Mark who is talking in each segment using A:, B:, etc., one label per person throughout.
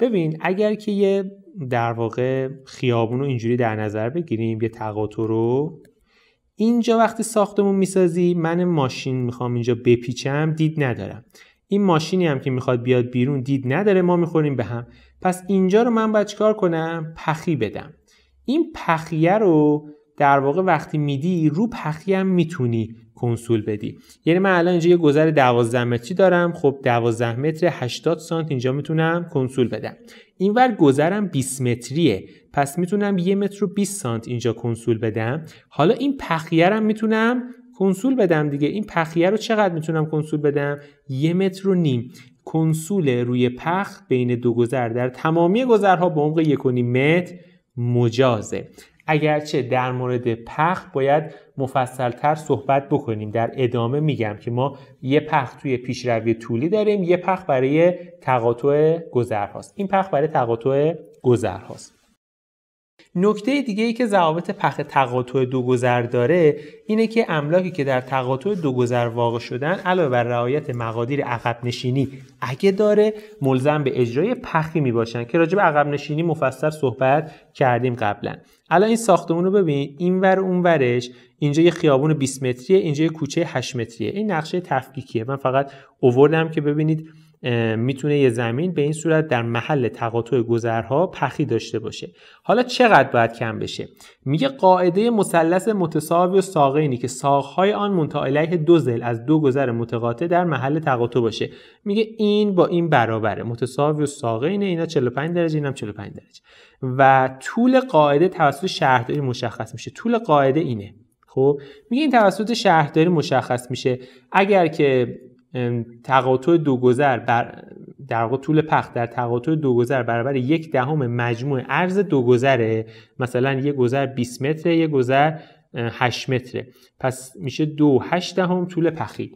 A: ببین اگر که یه در واقع خیابون رو اینجوری در نظر بگیریم یه تقاطع رو اینجا وقتی ساختمون میسازی من ماشین میخوام اینجا بپیچم دید ندارم این ماشینی هم که میخواد بیاد بیرون دید نداره ما میخوریم به هم پس اینجا رو من باید چیکار کنم پخی بدم این پخیه رو در واقع وقتی میدی رو پخیه هم میتونی کنسول بدی یعنی من الان اینجا یه گذر 12 متری دارم خب 12 متر 80 سانت اینجا میتونم کنسول بدم اینور گذرم 20 متریه پس میتونم یه متر و 20 سانت اینجا کنسول بدم حالا این پخیرم میتونم کنسول بدم دیگه این پخیه رو چقدر میتونم کنسول بدم یه متر و نیم کنسول روی پخ بین دو گذر در تمامی گذرها به عمق یک و متر مجازه اگرچه در مورد پخ باید مفصلتر صحبت بکنیم در ادامه میگم که ما یه پخ توی پیشروی طولی داریم یه پخ برای تقاطع گذرهاست این پخ برای تقاطع گذرهاست نکته دیگه ای که ضوابط پخ تقاطع دو گذر داره اینه که املاکی که در تقاطع دو گذر واقع شدن علاوه بر رعایت مقادیر عقب نشینی اگه داره ملزم به اجرای پخی می باشن که راجع به عقب نشینی مفصل صحبت کردیم قبلا الان این ساختمون رو ببین اینور اونورش اینجا یه خیابون 20 متریه اینجا یه کوچه 8 متریه این نقشه تفکیکیه من فقط اووردم که ببینید میتونه یه زمین به این صورت در محل تقاطع گذرها پخی داشته باشه حالا چقدر باید کم بشه میگه قاعده مثلث متساوی و ساقینی که ساقهای آن منتا علیه دو زل از دو گذر متقاطع در محل تقاطع باشه میگه این با این برابره متساوی و ساقین اینا 45 درجه اینم 45 درجه و طول قاعده توسط شهرداری مشخص میشه طول قاعده اینه خب میگه این توسط شهرداری مشخص میشه اگر که تقاطع دو گذر در واقع طول پخ در تقاطع دو گذر برابر یک دهم مجموع عرض دو گذره مثلا یک گذر 20 متره یک گذر 8 متره پس میشه دو 8 دهم طول پخی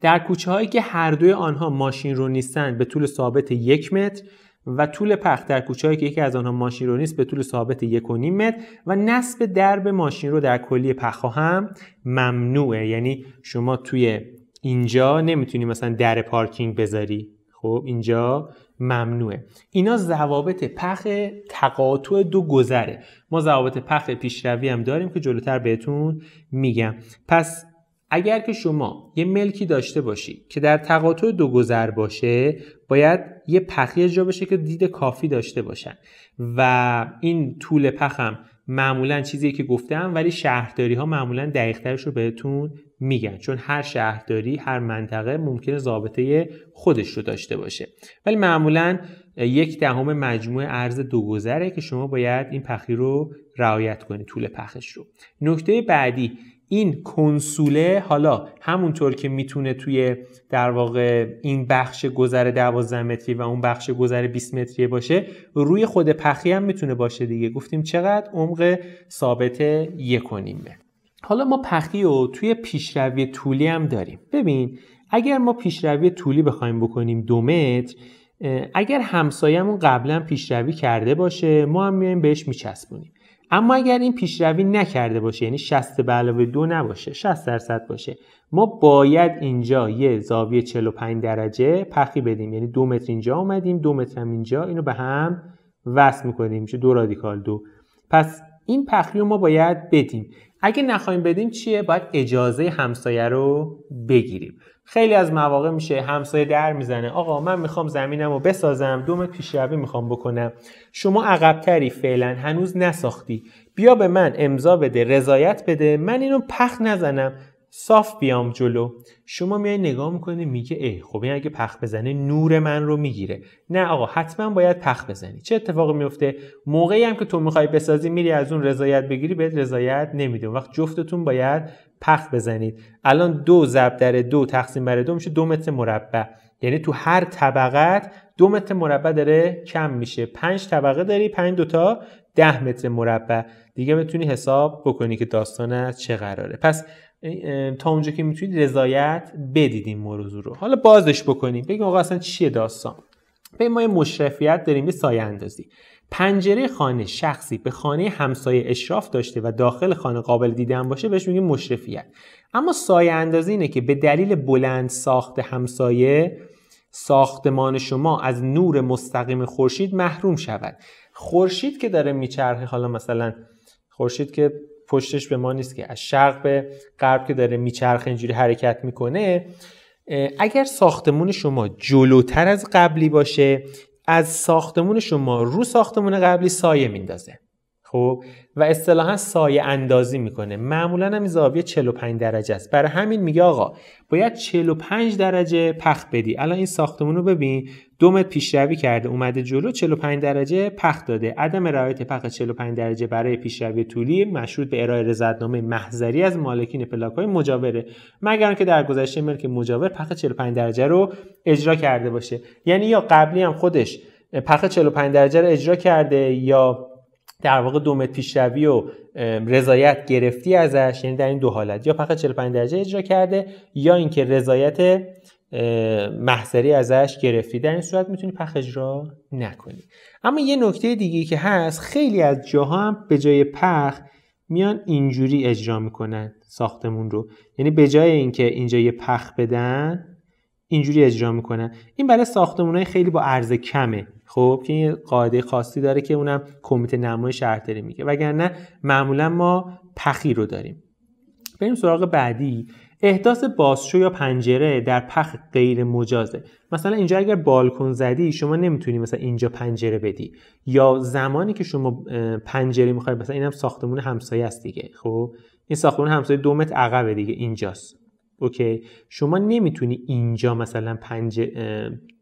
A: در کوچه هایی که هر دوی آنها ماشین رو نیستند به طول ثابت یک متر و طول پخت در کوچه هایی که یکی از آنها ماشین رو نیست به طول ثابت یک و نیم متر و نصب درب ماشین رو در کلی پخ هم ممنوعه یعنی شما توی اینجا نمیتونی مثلا در پارکینگ بذاری خب اینجا ممنوعه اینا ضوابط پخ تقاطع دو گذره ما ضوابط پخ پیشروی هم داریم که جلوتر بهتون میگم پس اگر که شما یه ملکی داشته باشی که در تقاطع دو گذر باشه باید یه پخی جا بشه که دید کافی داشته باشن و این طول پخم معمولا چیزی که گفتم ولی شهرداری ها معمولا دقیقترش رو بهتون میگن چون هر شهرداری هر منطقه ممکنه ضابطه خودش رو داشته باشه ولی معمولا یک دهم مجموع ارز دو که شما باید این پخی رو رعایت کنید طول پخش رو نکته بعدی این کنسوله حالا همونطور که میتونه توی در واقع این بخش گذر 12 متری و اون بخش گذر 20 متری باشه روی خود پخی هم میتونه باشه دیگه گفتیم چقدر عمق ثابت یکونیمه حالا ما پخی رو توی پیشروی طولی هم داریم ببین اگر ما پیشروی طولی بخوایم بکنیم دو متر اگر همسایهمون قبلا پیشروی کرده باشه ما هم میایم بهش میچسبونیم اما اگر این پیشروی نکرده باشه یعنی 60 به علاوه 2 نباشه 60 درصد باشه ما باید اینجا یه زاویه 45 درجه پخی بدیم یعنی 2 متر اینجا آمدیم 2 متر هم اینجا اینو به هم وصل میکنیم میشه دو رادیکال دو پس این پخی رو ما باید بدیم اگه نخوایم بدیم چیه باید اجازه همسایه رو بگیریم خیلی از مواقع میشه همسایه در میزنه آقا من میخوام زمینم رو بسازم دوم پیشروی میخوام بکنم شما عقبتری فعلا هنوز نساختی بیا به من امضا بده رضایت بده من اینو پخ نزنم صاف بیام جلو شما میای نگاه میکنی میگه ای خب این اگه پخ بزنه نور من رو میگیره نه آقا حتما باید پخ بزنی چه اتفاقی میفته موقعی هم که تو میخوای بسازی میری از اون رضایت بگیری بهت رضایت نمیده وقت جفتتون باید پخ بزنید الان دو ضرب در دو تقسیم بر دو میشه دو متر مربع یعنی تو هر طبقت دو متر مربع داره کم میشه پنج طبقه داری پنج دوتا ده متر مربع دیگه میتونی حساب بکنی که داستان چه قراره پس تا اونجا که میتونید رضایت بدید این رو حالا بازش بکنیم بگیم آقا اصلا چیه داستان به ما مشرفیت داریم به سایه اندازی پنجره خانه شخصی به خانه همسایه اشراف داشته و داخل خانه قابل دیدن باشه بهش میگیم مشرفیت اما سایه اندازی اینه که به دلیل بلند ساخت همسایه ساختمان شما از نور مستقیم خورشید محروم شود خورشید که داره میچرخه حالا مثلا خورشید که پشتش به ما نیست که از شرق به غرب که داره میچرخه اینجوری حرکت میکنه اگر ساختمون شما جلوتر از قبلی باشه از ساختمون شما رو ساختمون قبلی سایه میندازه خب و اصطلاحا سایه اندازی میکنه معمولا هم زاویه 45 درجه است برای همین میگه آقا باید 45 درجه پخ بدی الان این ساختمون رو ببین دو متر پیشروی کرده اومده جلو 45 درجه پخ داده عدم رعایت پخ 45 درجه برای پیشروی طولی مشروط به ارائه رضایتنامه محضری از مالکین پلاک های مجاوره مگر که در گذشته ملک مجاور پخ 45 درجه رو اجرا کرده باشه یعنی یا قبلی هم خودش پخ 45 درجه رو اجرا کرده یا در واقع دو متر و رضایت گرفتی ازش یعنی در این دو حالت یا فقط 45 درجه اجرا کرده یا اینکه رضایت محضری ازش گرفتی در این صورت میتونی پخ اجرا نکنی اما یه نکته دیگه که هست خیلی از جاها هم به جای پخ میان اینجوری اجرا میکنن ساختمون رو یعنی به جای اینکه اینجا یه پخ بدن اینجوری اجرا میکنن این برای های خیلی با عرض کمه خب که این قاعده خاصی داره که اونم کمیته نمای شهرداری میگه وگرنه معمولا ما پخی رو داریم بریم سراغ بعدی احداث بازشو یا پنجره در پخ غیر مجازه مثلا اینجا اگر بالکن زدی شما نمیتونی مثلا اینجا پنجره بدی یا زمانی که شما پنجره میخوای مثلا اینم ساختمون همسایه است دیگه خب این ساختمون همسایه دو متر عقبه دیگه اینجاست اوکی شما نمیتونی اینجا مثلا پنج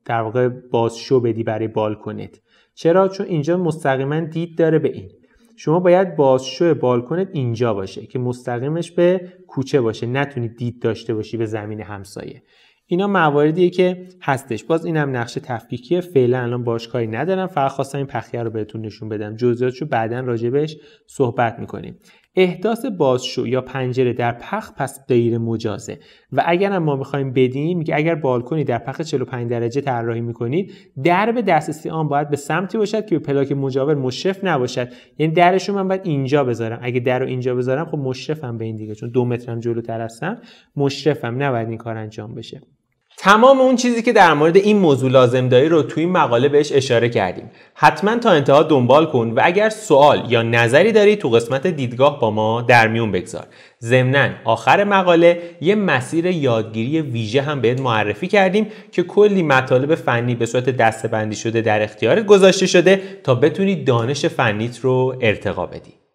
A: در واقع بازشو بدی برای بالکنت چرا چون اینجا مستقیما دید داره به این شما باید بازشو بالکنت اینجا باشه که مستقیمش به کوچه باشه نتونی دید داشته باشی به زمین همسایه اینا مواردیه که هستش باز اینم نقشه تفکیکیه فعلا الان باش کاری ندارم فقط خواستم این پخیه رو بهتون نشون بدم جزئیاتشو بعدا راجبش صحبت میکنیم احداث بازشو یا پنجره در پخ پس غیر مجازه و اگر هم ما میخوایم بدیم میگه اگر بالکنی در پخ 45 درجه طراحی میکنید در به دسترسی آن باید به سمتی باشد که به پلاک مجاور مشرف نباشد یعنی درشو من باید اینجا بذارم اگه در رو اینجا بذارم خب مشرفم به این دیگه چون دو مترم جلوتر هستم مشرفم نباید این کار انجام بشه تمام اون چیزی که در مورد این موضوع لازم داری رو توی این مقاله بهش اشاره کردیم حتما تا انتها دنبال کن و اگر سوال یا نظری داری تو قسمت دیدگاه با ما در میون بگذار ضمنا آخر مقاله یه مسیر یادگیری ویژه هم بهت معرفی کردیم که کلی مطالب فنی به صورت دستبندی شده در اختیارت گذاشته شده تا بتونی دانش فنیت رو ارتقا بدی